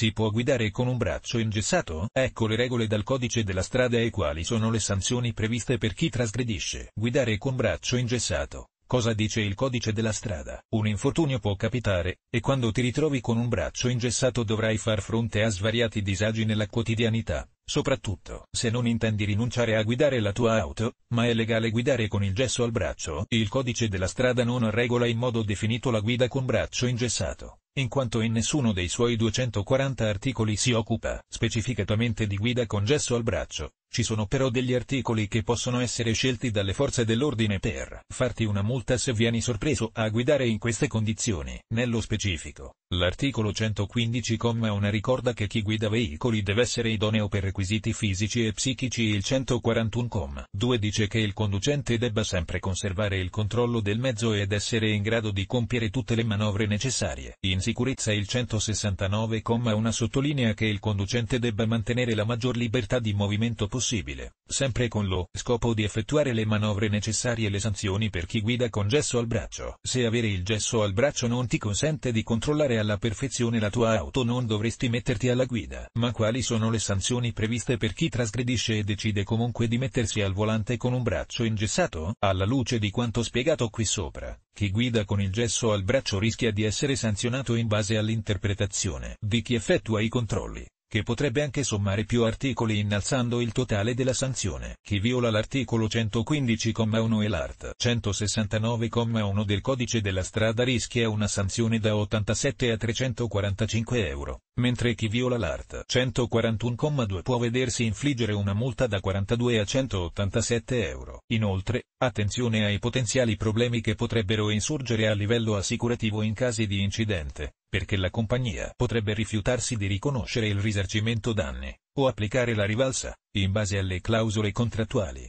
Si può guidare con un braccio ingessato? Ecco le regole dal codice della strada e quali sono le sanzioni previste per chi trasgredisce. Guidare con braccio ingessato. Cosa dice il codice della strada? Un infortunio può capitare, e quando ti ritrovi con un braccio ingessato dovrai far fronte a svariati disagi nella quotidianità, soprattutto se non intendi rinunciare a guidare la tua auto, ma è legale guidare con il gesso al braccio. Il codice della strada non regola in modo definito la guida con braccio ingessato in quanto in nessuno dei suoi 240 articoli si occupa specificatamente di guida con gesso al braccio. Ci sono però degli articoli che possono essere scelti dalle forze dell'ordine per farti una multa se vieni sorpreso a guidare in queste condizioni. Nello specifico, l'articolo 115,1 ricorda che chi guida veicoli deve essere idoneo per requisiti fisici e psichici e il 141,2 dice che il conducente debba sempre conservare il controllo del mezzo ed essere in grado di compiere tutte le manovre necessarie. In sicurezza il 169,1 sottolinea che il conducente debba mantenere la maggior libertà di movimento possibile possibile, sempre con lo scopo di effettuare le manovre necessarie e le sanzioni per chi guida con gesso al braccio. Se avere il gesso al braccio non ti consente di controllare alla perfezione la tua auto non dovresti metterti alla guida. Ma quali sono le sanzioni previste per chi trasgredisce e decide comunque di mettersi al volante con un braccio ingessato? Alla luce di quanto spiegato qui sopra, chi guida con il gesso al braccio rischia di essere sanzionato in base all'interpretazione di chi effettua i controlli che potrebbe anche sommare più articoli innalzando il totale della sanzione. Chi viola l'articolo 115,1 e l'art. 169,1 del codice della strada rischia una sanzione da 87 a 345 euro, mentre chi viola l'art. 141,2 può vedersi infliggere una multa da 42 a 187 euro. Inoltre, attenzione ai potenziali problemi che potrebbero insorgere a livello assicurativo in casi di incidente perché la compagnia potrebbe rifiutarsi di riconoscere il risarcimento danni, o applicare la rivalsa, in base alle clausole contrattuali.